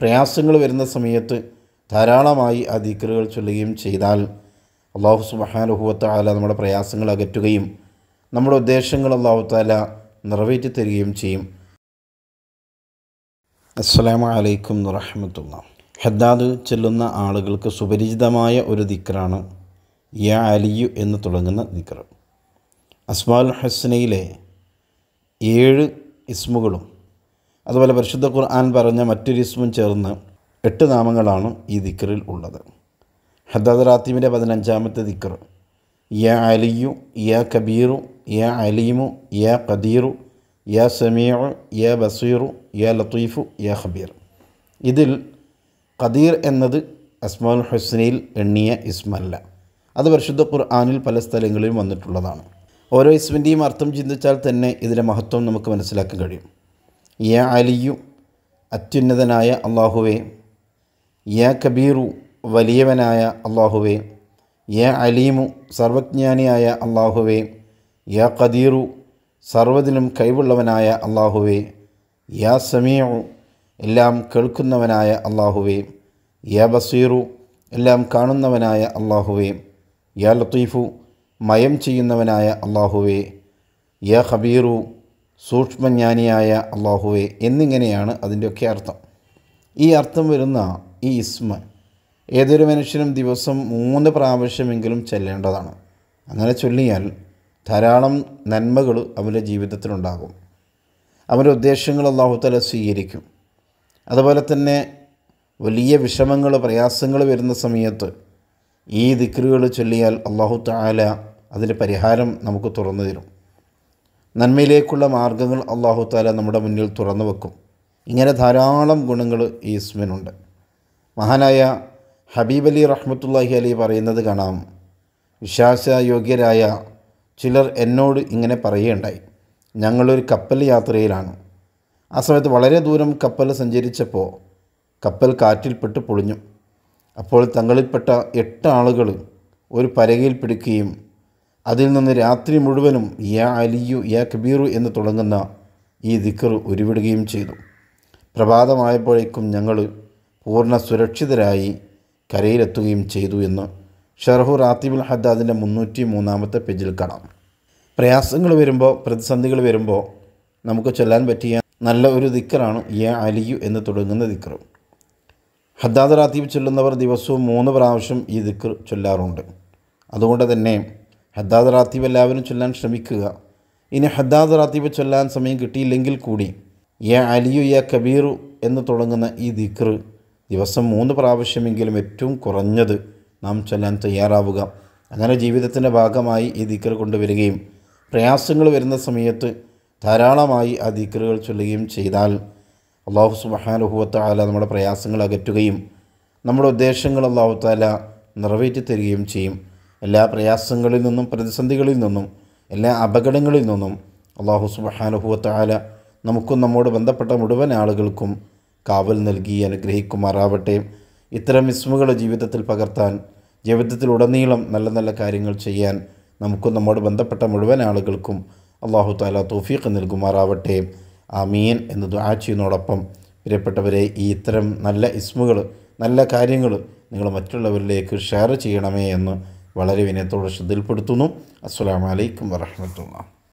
പ്രയാസങ്ങൾ വരുന്ന സമയത്ത് ധാരാളമായി ആ ദീക്കറുകൾ ചൊല്ലുകയും ചെയ്താൽ അള്ളാഹു സുബഹാനുഭവത്താല നമ്മുടെ പ്രയാസങ്ങൾ അകറ്റുകയും നമ്മുടെ ഉദ്ദേശങ്ങൾ അള്ളാഹു താല നിറവേറ്റി തരികയും ചെയ്യും അസ്സലാമു അലൈക്കും വറഹമത്തുള്ള ഹദ്ദാദ് ചെല്ലുന്ന ആളുകൾക്ക് സുപരിചിതമായ ഒരു ദിക്റാണ് യാ അലിയു എന്ന് തുടങ്ങുന്ന ദിക്കർ അസ്മാൽ ഹസ്നയിലെ ഏഴ് ഇസ്മുകളും അതുപോലെ പരിശുദ്ധ ഖുർആൻ പറഞ്ഞ മറ്റൊരു ഇസ്മും ചേർന്ന് എട്ട് നാമങ്ങളാണ് ഈ ദിക്കറിൽ ഉള്ളത് ഹദാദ് റാത്തിമിൻ്റെ പതിനഞ്ചാമത്തെ ദിക്കർ യ അലിയു യ കബീറു യ അലീമു യ ഖദീറു യ സമീഉ യ ബസീറു യ ലത്തീഫു യ ഖബീർ ഇതിൽ ഖദീർ എന്നത് അസ്മാൽ ഹുസ്നയിൽ എണ്ണിയ ഇസ്മല്ല അത് പരിശുദ്ധ ഖുർആാനിൽ പല സ്ഥലങ്ങളിലും വന്നിട്ടുള്ളതാണ് ഓരോ ഇസ്മിൻ്റെയും അർത്ഥം ചിന്തിച്ചാൽ തന്നെ ഇതിൻ്റെ മഹത്വം നമുക്ക് മനസ്സിലാക്കാൻ കഴിയും യ അലിയു അത്യുന്നതനായ അള്ളാഹുവേ യാ കബീറു വലിയവനായ അള്ളാഹുവേ യ അലീമു സർവജ്ഞാനിയായ അള്ളാഹുവേ യാ ഖദീറു സർവ്വതിനും കഴിവുള്ളവനായ അള്ളാഹുവേ യാ സമീഉ എല്ലാം കേൾക്കുന്നവനായ അള്ളാഹുവേ യാ ബസീറു എല്ലാം കാണുന്നവനായ അള്ളാഹുവേ യാ ലത്തീഫു മയം ചെയ്യുന്നവനായ അള്ളാഹുവേ യാ ഖബീറു സൂക്ഷ്മജ്ഞാനിയായ അള്ളാഹുവെ എന്നിങ്ങനെയാണ് അതിൻ്റെയൊക്കെ അർത്ഥം ഈ അർത്ഥം വരുന്ന ഈ ഇസ്മ ഏതൊരു മനുഷ്യനും ദിവസം മൂന്ന് പ്രാവശ്യമെങ്കിലും ചെല്ലേണ്ടതാണ് അങ്ങനെ ചൊല്ലിയാൽ ധാരാളം നന്മകൾ അവൻ്റെ ജീവിതത്തിലുണ്ടാകും അവൻ്റെ ഉദ്ദേശങ്ങൾ തല സ്വീകരിക്കും അതുപോലെ തന്നെ വലിയ വിഷമങ്ങൾ പ്രയാസങ്ങൾ വരുന്ന സമയത്ത് ഈ ദിക്റുകൾ ചൊല്ലിയാൽ അള്ളാഹു താല അതിൻ്റെ പരിഹാരം നമുക്ക് തുറന്നു തരും നന്മയിലേക്കുള്ള മാർഗങ്ങൾ അള്ളാഹു താല നമ്മുടെ മുന്നിൽ തുറന്നു വെക്കും ഇങ്ങനെ ധാരാളം ഗുണങ്ങൾ ഈ ഇസ്മിനുണ്ട് മഹാനായ ഹബീബ് അലി റഹ്മത്തുല്ലാഹി അലി പറയുന്നത് കാണാം വിശ്വാസയോഗ്യരായ ചിലർ എന്നോട് ഇങ്ങനെ പറയുകയുണ്ടായി ഞങ്ങളൊരു കപ്പൽ യാത്രയിലാണ് ആ സമയത്ത് വളരെ ദൂരം കപ്പൽ സഞ്ചരിച്ചപ്പോൾ കപ്പൽ കാറ്റിൽപ്പെട്ട് പൊളിഞ്ഞു അപ്പോൾ തങ്ങളിൽപ്പെട്ട എട്ട് ആളുകൾ ഒരു പരകയിൽ പിടിക്കുകയും അതിൽ നിന്ന് രാത്രി മുഴുവനും യാ അലിയു യാ കബീറു എന്ന് തുടങ്ങുന്ന ഈ ദിക്കർ ഉരുവിടുകയും ചെയ്തു പ്രഭാതമായപ്പോഴേക്കും ഞങ്ങൾ പൂർണ്ണ സുരക്ഷിതരായി കരയിലെത്തുകയും ചെയ്തു എന്ന് ഷർഹു റാത്തിബുൽ ഹദ്ദാദിൻ്റെ മുന്നൂറ്റി മൂന്നാമത്തെ പേജിൽ കാണാം പ്രയാസങ്ങൾ വരുമ്പോൾ പ്രതിസന്ധികൾ വരുമ്പോൾ നമുക്ക് ചൊല്ലാൻ പറ്റിയ നല്ല ഒരു ദിക്കറാണ് യാ അലിയു എന്ന് തുടങ്ങുന്ന ദിക്കർ ഹദ്ദാദ് റാത്തീബ് ചൊല്ലുന്നവർ ദിവസവും മൂന്ന് പ്രാവശ്യം ഈ ദിക്കർ ചൊല്ലാറുണ്ട് അതുകൊണ്ട് തന്നെ ഹദ്ദാദ് റാത്തീബ് എല്ലാവരും ചൊല്ലാൻ ശ്രമിക്കുക ഇനി ഹദ്ദാദ് റാത്തീബ് ചൊല്ലാൻ സമയം കിട്ടിയില്ലെങ്കിൽ കൂടി യ അലിയു യ കബീറു എന്ന് തുടങ്ങുന്ന ഈ ദിക്ർ ദിവസം മൂന്ന് പ്രാവശ്യമെങ്കിലും ഏറ്റവും കുറഞ്ഞത് നാം ചൊല്ലാൻ തയ്യാറാവുക അങ്ങനെ ജീവിതത്തിൻ്റെ ഭാഗമായി ഈ ദിക്ർ കൊണ്ടുവരികയും പ്രയാസങ്ങൾ വരുന്ന സമയത്ത് ധാരാളമായി ആ ദിക്റുകൾ ചൊല്ലുകയും ചെയ്താൽ അള്ളാഹു സുബഹാനുഹുവത്താല നമ്മുടെ പ്രയാസങ്ങൾ അകറ്റുകയും നമ്മുടെ ഉദ്ദേശങ്ങൾ അള്ളാഹുത്താല നിറവേറ്റി തരികയും ചെയ്യും എല്ലാ പ്രയാസങ്ങളിൽ നിന്നും പ്രതിസന്ധികളിൽ നിന്നും എല്ലാ അപകടങ്ങളിൽ നിന്നും അള്ളാഹു സുബഹാനുഭവത്തായ നമുക്കും നമ്മോട് ബന്ധപ്പെട്ട മുഴുവൻ ആളുകൾക്കും കാവൽ നൽകി അനുഗ്രഹിക്കുമാറാവട്ടെ ഇത്തരം ഇസ്മുകളെ ജീവിതത്തിൽ പകർത്താൻ ജീവിതത്തിലുടനീളം നല്ല നല്ല കാര്യങ്ങൾ ചെയ്യാൻ നമുക്കും നമ്മോട് ബന്ധപ്പെട്ട മുഴുവൻ ആളുകൾക്കും അള്ളാഹു താല തോഫീഖ് നൽകുമാറാവട്ടെ ആമീൻ എന്നത് ചെയ്യുന്നതോടൊപ്പം പ്രിയപ്പെട്ടവരെ ഈ ഇത്തരം നല്ല ഇസ്മുകൾ നല്ല കാര്യങ്ങൾ നിങ്ങൾ മറ്റുള്ളവരിലേക്ക് ഷെയർ ചെയ്യണമേ എന്ന് വളരെ വിനയത്തോടെ ശ്രദ്ധയിൽപ്പെടുത്തുന്നു അസ്സാം വലൈക്കും വരഹമത്തുള്ള